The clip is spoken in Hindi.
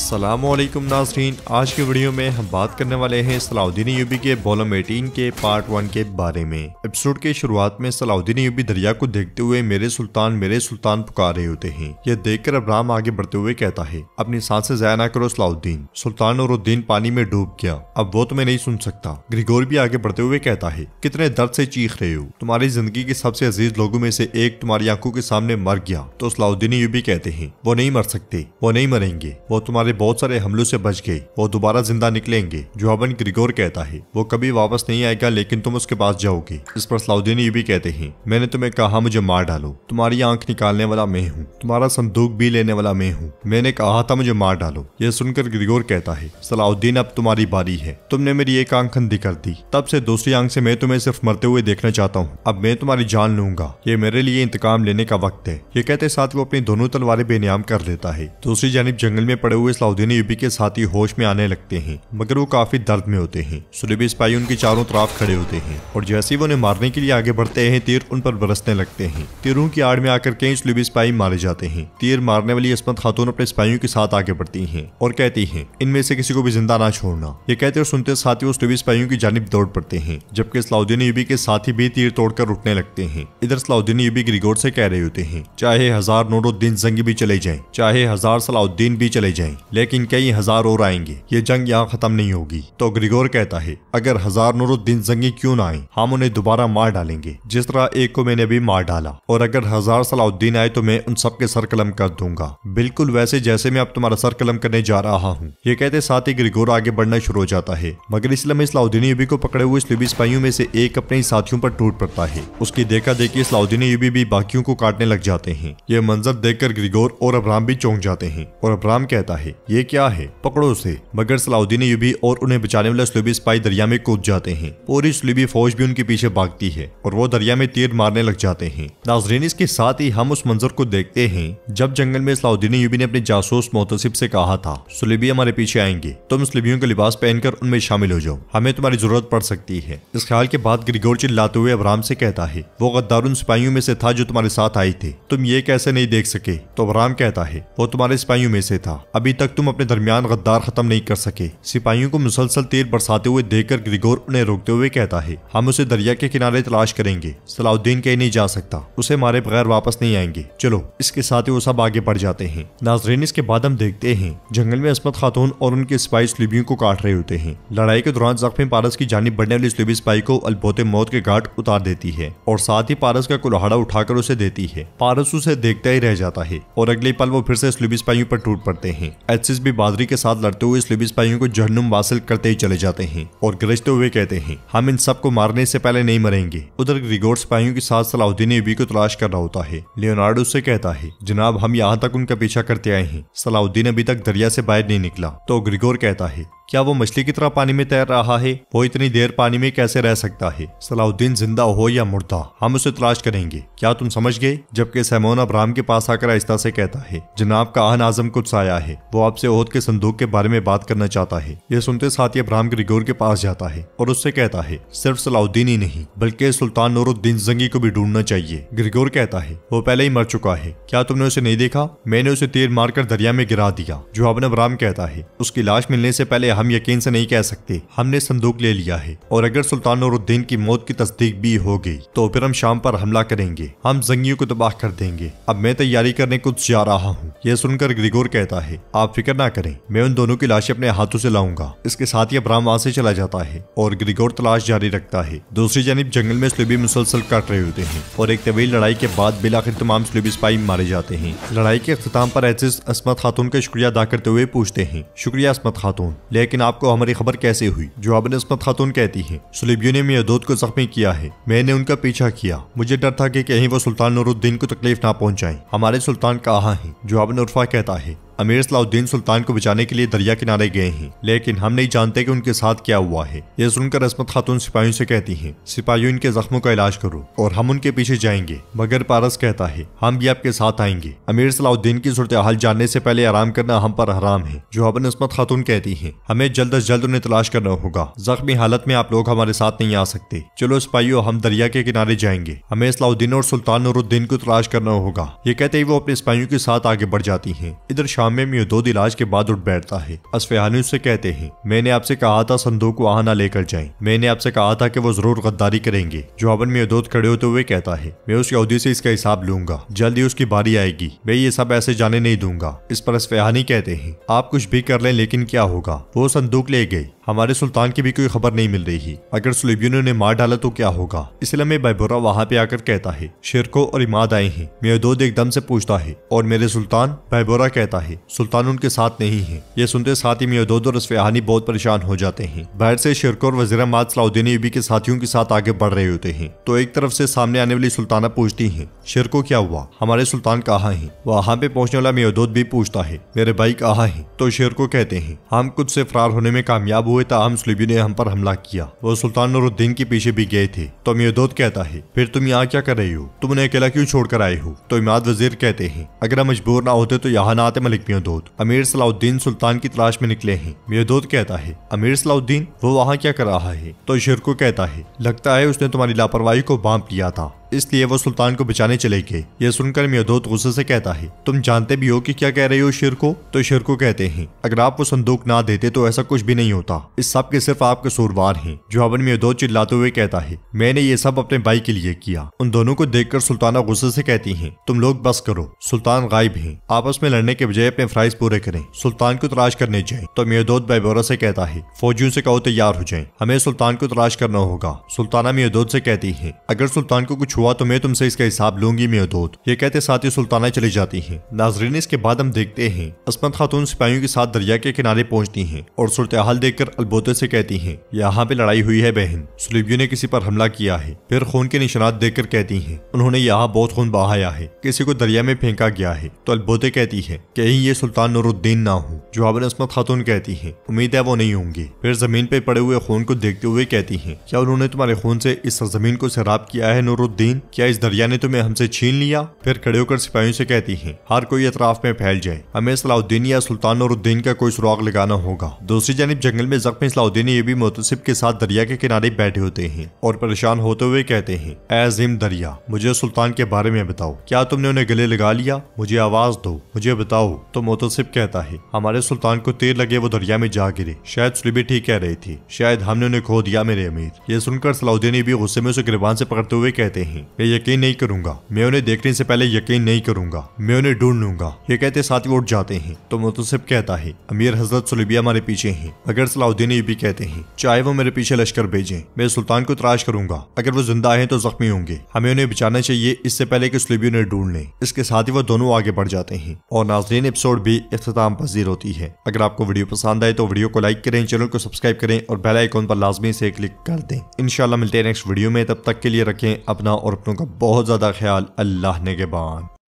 असलम नाजरीन आज के वीडियो में हम बात करने वाले हैं सलाउद्दीन यूबी के बॉलम एटीन के पार्ट वन के बारे में एपिसोड के शुरुआत में सलाउद्दीन यूबी दरिया को देखते हुए मेरे सुल्तान मेरे सुल्तान पुकार रहे होते हैं यह देखकर अब्राहम आगे बढ़ते हुए कहता है अपनी से जया ना करो सलाउद्दीन सुल्तान और उद्दीन पानी में डूब गया अब वो तुम्हें नहीं सुन सकता ग्रिगोर भी आगे बढ़ते हुए कहता है कितने दर्द से चीख रहे हो तुम्हारी जिंदगी के सबसे अजीज लोगों में से एक तुम्हारी आंखों के सामने मर गया तो सलाउद्दीन यूबी कहते हैं वो नहीं मर सकते वो नहीं मरेंगे वो तुम्हारे हमारे बहुत सारे हमलों से बच गई वो दोबारा जिंदा निकलेंगे जोहबन ग्रिगोर कहता है वो कभी वापस नहीं आएगा लेकिन तुम उसके पास जाओगे इस पर सलाउद्दीन ये भी कहते हैं मैंने तुम्हें कहा मुझे मार डालो तुम्हारी आंख निकालने वाला मैं हूँ तुम्हारा संदूक भी लेने वाला मैं हूँ मैंने कहा था मुझे मार डालो यह सुनकर ग्रिगोर कहता है सलाउद्दीन अब तुम्हारी बारी है तुमने मेरी एक आंख अंधी कर दी तब से दूसरी आंख से मैं तुम्हें सिर्फ मरते हुए देखना चाहता हूँ अब मैं तुम्हारी जान लूंगा ये मेरे लिए इंतकाम लेने का वक्त है ये कहते साथ वो अपनी दोनों तलवारें बेनियाम कर लेता है दूसरी जानब जंगल में पड़े हुए हुए सलाउद्दीन यूपी के साथी होश में आने लगते हैं मगर वो काफी दर्द में होते हैं सुलेबी सिपाही उनके चारों तरफ खड़े होते हैं और जैसे ही उन्हें मारने के लिए आगे बढ़ते हैं तीर उन पर बरसने लगते हैं तीरों की आड़ में आकर कई सुलेबी सिपाही मारे जाते हैं तीर मारने वाली इसमत खातून अपने सिपाहियों के साथ आगे बढ़ती है और कहती है इनमें से किसी को भी जिंदा ना छोड़ना ये कहते और सुनते साथ ही वो सुलेबी सिपाहियों की जानब दौड़ पड़ते हैं जबकि सलाउद्दीन यूबी के साथी भी तीर तोड़कर उठने लगते हैं इधर सलाउद्दीन यूबी ग्रिगोर से कह रहे होते हैं चाहे हजार नोटो दिन जंगी भी चले जाए चाहे हजार सलाउद्दीन भी चले जाएं लेकिन कई हजार और आएंगे ये जंग यहाँ खत्म नहीं होगी तो ग्रिगोर कहता है अगर हजार नूरुद्दीन जंगी क्यों ना आए हम उन्हें दोबारा मार डालेंगे जिस तरह एक को मैंने भी मार डाला और अगर हजार सलाउद्दीन आए तो मैं उन सबके सर कलम कर दूंगा बिल्कुल वैसे जैसे मैं अब तुम्हारा सर कलम करने जा रहा हूँ ये कहते साथ ही ग्रिगोर आगे बढ़ना शुरू हो जाता है मगर इसलिए सलाउद्दीन यूबी को पकड़े हुए स्लीबी सिपाहियों में से एक अपने ही साथियों पर टूट पड़ता है उसकी देखा देखी सलाउद्दीन यूबी भी बाकियों को काटने लग जाते हैं ये मंजर देखकर ग्रिगोर और अबराम भी चौंक जाते हैं और अबराम कहता है ये क्या है पकड़ो उसे मगर सलाउद्दीन यूबी और उन्हें बचाने वाले स्लूबी स्पाई दरिया में कूद जाते हैं पूरी स्लूबी फौज भी उनके पीछे भागती है और वो दरिया में तीर मारने लग जाते हैं नाजरीन इसके साथ ही हम उस मंजर को देखते हैं जब जंगल में सलाउद्दीन यूबी ने अपने जासूस मोतसिब से कहा था सुलेबी हमारे पीछे आएंगे तुम स्लेबियों का लिबास पहनकर उनमें शामिल हो जाओ हमें तुम्हारी जरूरत पड़ सकती है इस ख्याल के बाद ग्रिगोर चिल्लाते हुए अबराम से कहता है वो गद्दार उन सिपाहियों में से था जो तुम्हारे साथ आई थे तुम ये कैसे नहीं देख सके तो अबराम कहता है वो तुम्हारे सिपाहियों में से था अभी तक तुम अपने दरमियान गद्दार खत्म नहीं कर सके सिपाहियों को मुसलसल तेल बरसाते हुए देखकर ग्रिगोर उन्हें रोकते हुए कहता है हम उसे दरिया के किनारे तलाश करेंगे सलाउद्दीन कहीं नहीं जा सकता उसे मारे बगैर वापस नहीं आएंगे चलो इसके साथ ही वो सब आगे बढ़ जाते हैं नाजरेन इसके बाद हम देखते हैं जंगल में असमत खातून और उनके सिपाही स्लिबियों को काट रहे होते हैं लड़ाई के दौरान जख्मी पारस की जानी बढ़ने वाली स्लिबी सिपाही को अलबोते मौत के घाट उतार देती है और साथ ही पारस का कुल्हाड़ा उठाकर उसे देती है पारस उसे देखता ही रह जाता है और अगले पल वो फिर से स्लिबी स्पाइयों पर टूट पड़ते हैं एच फोर्सेस भी बादरी के साथ लड़ते हुए स्लिबिस भाइयों को जहनुम वासिल करते ही चले जाते हैं और गरजते हुए कहते हैं हम इन सबको मारने से पहले नहीं मरेंगे उधर ग्रिगोर सिपाहियों के साथ सलाउद्दीन एबी को तलाश कर रहा होता है लियोनार्डो से कहता है जनाब हम यहाँ तक उनका पीछा करते आए हैं सलाउद्दीन अभी तक दरिया से बाहर नहीं निकला तो ग्रिगोर कहता है क्या वो मछली की तरह पानी में तैर रहा है वो इतनी देर पानी में कैसे रह सकता है सलाउद्दीन जिंदा हो या मुर्दा हम उसे तलाश करेंगे क्या तुम समझ गए जबकि सैमोन अब्राहम के पास आकर आहिस्ता से कहता है जनाब का आहन आजम कुछ आया है वो ख्वाब से ओहद के संदूक के बारे में बात करना चाहता है यह सुनते साथ ही अब्राहम ग्रिगोर के पास जाता है और उससे कहता है सिर्फ सलाउद्दीन ही नहीं बल्कि सुल्तान नूरुद्दीन जंगी को भी ढूंढना चाहिए ग्रिगोर कहता है वो पहले ही मर चुका है क्या तुमने उसे नहीं देखा मैंने उसे तीर मारकर दरिया में गिरा दिया जो जोहाबन अब्राहम कहता है उसकी लाश मिलने से पहले हम यकीन से नहीं कह सकते हमने संदूक ले लिया है और अगर सुल्तान नूरुद्दीन की मौत की तस्दीक भी हो गई तो फिर हम शाम पर हमला करेंगे हम जंगियों को तबाह कर देंगे अब मैं तैयारी करने कुछ जा रहा हूँ यह सुनकर ग्रिगोर कहता है आप फिक्र ना करें मैं उन दोनों की लाशें अपने हाथों से लाऊंगा इसके साथ ही अब्राम वहां से चला जाता है और ग्रिगोर तलाश जारी रखता है दूसरी जानब जंगल में स्लूबी मुसलसल काट रहे होते हैं और एक तवील लड़ाई के बाद आखिर तमाम स्लूबी स्पाई मारे जाते हैं लड़ाई के अख्ताम पर एजिस असमत खातून का शुक्रिया अदा करते हुए पूछते हैं शुक्रिया असमत खातून लेकिन आपको हमारी खबर कैसे हुई जवाबन असमत खातून कहती है सुलेबियों ने मेदूद को जख्मी किया है मैंने उनका पीछा किया मुझे डर था कि कहीं वो सुल्तान नूरुद्दीन को तकलीफ ना पहुंचाएं हमारे सुल्तान कहाँ है जवाबन उर्फा कहता है अमीर सलाउद्दीन सुल्तान को बचाने के लिए दरिया किनारे गए हैं लेकिन हम नहीं जानते कि उनके साथ क्या हुआ है ये सुनकर असमत खातून सिपाहियों से कहती हैं सिपाहियों इनके जख्मों का इलाज करो और हम उनके पीछे जाएंगे मगर पारस कहता है हम भी आपके साथ आएंगे अमीर सलाउद्दीन की सूरत हाल जानने से पहले आराम करना हम पर हराम है जो अपन असमत खातून कहती है हमें जल्द अज जल्द उन्हें तलाश करना होगा जख्मी हालत में आप लोग हमारे साथ नहीं आ सकते चलो सिपाहियों हम दरिया के किनारे जाएंगे हमें सलाउद्दीन और सुल्तान नूरुद्दीन को तलाश करना होगा ये कहते ही वो अपने सिपाहियों के साथ आगे बढ़ जाती है इधर शाम हंगामे में दो इलाज के बाद उठ बैठता है असफहानी उससे कहते हैं मैंने आपसे कहा था संदूक को आहाना लेकर जाए मैंने आपसे कहा था कि वो जरूर गद्दारी करेंगे में मेहदोद खड़े होते हुए कहता है मैं उस यहूदी से इसका हिसाब लूंगा जल्द ही उसकी बारी आएगी मैं ये सब ऐसे जाने नहीं दूंगा इस पर असफहानी कहते हैं आप कुछ भी कर लें लेकिन क्या होगा वो संदूक ले गए हमारे सुल्तान की भी कोई खबर नहीं मिल रही अगर सुलेबियों ने मार डाला तो क्या होगा इसलिए मैं बैबुरा वहाँ पे आकर कहता है शेरको और इमाद आए हैं दो एकदम से पूछता है और मेरे सुल्तान बैबोरा कहता है सुल्तान उनके साथ नहीं है ये सुनते साथ ही मियादोद और रसफेहानी बहुत परेशान हो जाते हैं बाहर से शिरको और वजीर माद सलाउद्दीन यूबी के साथियों के साथ आगे बढ़ रहे होते हैं तो एक तरफ से सामने आने वाली सुल्ताना पूछती है शिरको क्या हुआ हमारे सुल्तान कहाँ है वहाँ पे पहुँचने वाला मियादोद भी पूछता है मेरे भाई कहाँ है तो शिरको कहते हैं हम खुद से फरार होने में कामयाब हुए ताहम तो सुलीबी ने हम पर हमला किया वो सुल्तान नूरुद्दीन के पीछे भी गए थे तो मियादोद कहता है फिर तुम यहाँ क्या कर रही हो तुम उन्हें अकेला क्यों छोड़कर आए हो तो इमाद वजीर कहते हैं अगर हम मजबूर ना होते तो यहाँ ना आते मलिक म्योदोद अमीर सलाउद्दीन सुल्तान की तलाश में निकले हैं म्योदोद कहता है अमीर सलाउद्दीन वो वहाँ क्या कर रहा है तो शिरको कहता है लगता है उसने तुम्हारी लापरवाही को बांप लिया था इसलिए वो सुल्तान को बचाने चले गए यह सुनकर मियादोत गुस्से से कहता है तुम जानते भी हो कि क्या कह रहे हो शेर को तो शेर को कहते हैं अगर आप वो संदूक ना देते तो ऐसा कुछ भी नहीं होता इस सब के सिर्फ आप कसूरवार हैं जवाबन मियादोत चिल्लाते हुए कहता है मैंने ये सब अपने भाई के लिए किया उन दोनों को कर सुल्ताना गुस्से से कहती है तुम लोग बस करो सुल्तान गायब है आपस में लड़ने के बजाय अपने फ्राइज पूरे करें सुल्तान को तलाश करने जाए तो मियादोत बैबोरा से कहता है फौजियों से कहो तैयार हो जाए हमें सुल्तान को तलाश करना होगा सुल्ताना मियादोत से कहती है अगर सुल्तान को कुछ हुआ तो मैं तुमसे इसका हिसाब लूंगी मेहदूत ये कहते साथ ही सुल्ताना चली जाती है नाजरीन इसके बाद हम देखते हैं असमत खातून सिपाहियों के साथ दरिया के किनारे पहुंचती है और सूरत हाल देखकर अलबोते से कहती है यहाँ पे लड़ाई हुई है बहन सुलीबियों ने किसी पर हमला किया है फिर खून के निशानात देखकर कहती है उन्होंने यहाँ बहुत खून बहाया है किसी को दरिया में फेंका गया है तो अलबोते कहती है कहीं ये सुल्तान नूरुद्दीन ना हो जवाबन असमत खातून कहती है उम्मीद है वो नहीं होंगे फिर जमीन पर पड़े हुए खून को देखते हुए कहती है क्या उन्होंने तुम्हारे खून से इस सरजमीन को शराब किया है नूरुद्दीन जमीन क्या इस दरिया ने तुम्हें हमसे छीन लिया फिर खड़े होकर सिपाहियों से कहती है हर कोई अतराफ में फैल जाए हमें सलाउद्दीन या सुल्तान और उद्दीन का कोई सुराग लगाना होगा दूसरी जानब जंगल में जख्मी सलाउद्दीन ये भी मोतसिब के साथ दरिया के किनारे बैठे होते हैं और परेशान होते हुए कहते हैं एजिम दरिया मुझे सुल्तान के बारे में बताओ क्या तुमने उन्हें गले लगा लिया मुझे आवाज दो मुझे बताओ तो मोतसिब कहता है हमारे सुल्तान को तेर लगे वो दरिया में जा गिरे शायद सुलेबी ठीक कह रही थी शायद हमने उन्हें खो दिया मेरे अमीर ये सुनकर सलाउद्दीन भी गुस्से में उसे गिरबान से पकड़ते हुए कहते हैं नहीं मैं यकीन नहीं करूंगा मैं उन्हें देखने से पहले यकीन नहीं करूंगा मैं उन्हें ढूंढ लूंगा ये कहते साथ ही उठ जाते हैं तो मुतसिब कहता है अमीर हजरत सुलबिया हमारे पीछे है अगर सलाउद्दीन ये भी कहते हैं चाहे वो मेरे पीछे लश्कर भेजे मैं सुल्तान को तराश करूंगा अगर वो जिंदा है तो जख्मी होंगे हमें उन्हें बचाना चाहिए इससे पहले की सुलबिया उन्हें ढूंढ लें इसके साथ ही वो दोनों आगे बढ़ जाते हैं और नाजरीन एपिसोड भी अख्ताम पजीर होती है अगर आपको वीडियो पसंद आए तो वीडियो को लाइक करें चैनल को सब्सक्राइब करें और बेल आइकॉन पर लाजमी से क्लिक कर दें इनशाला मिलते हैं नेक्स्ट वीडियो में तब तक के लिए रखें अपना और और अपनों का बहुत ज़्यादा ख्याल अल्लाह ने के बान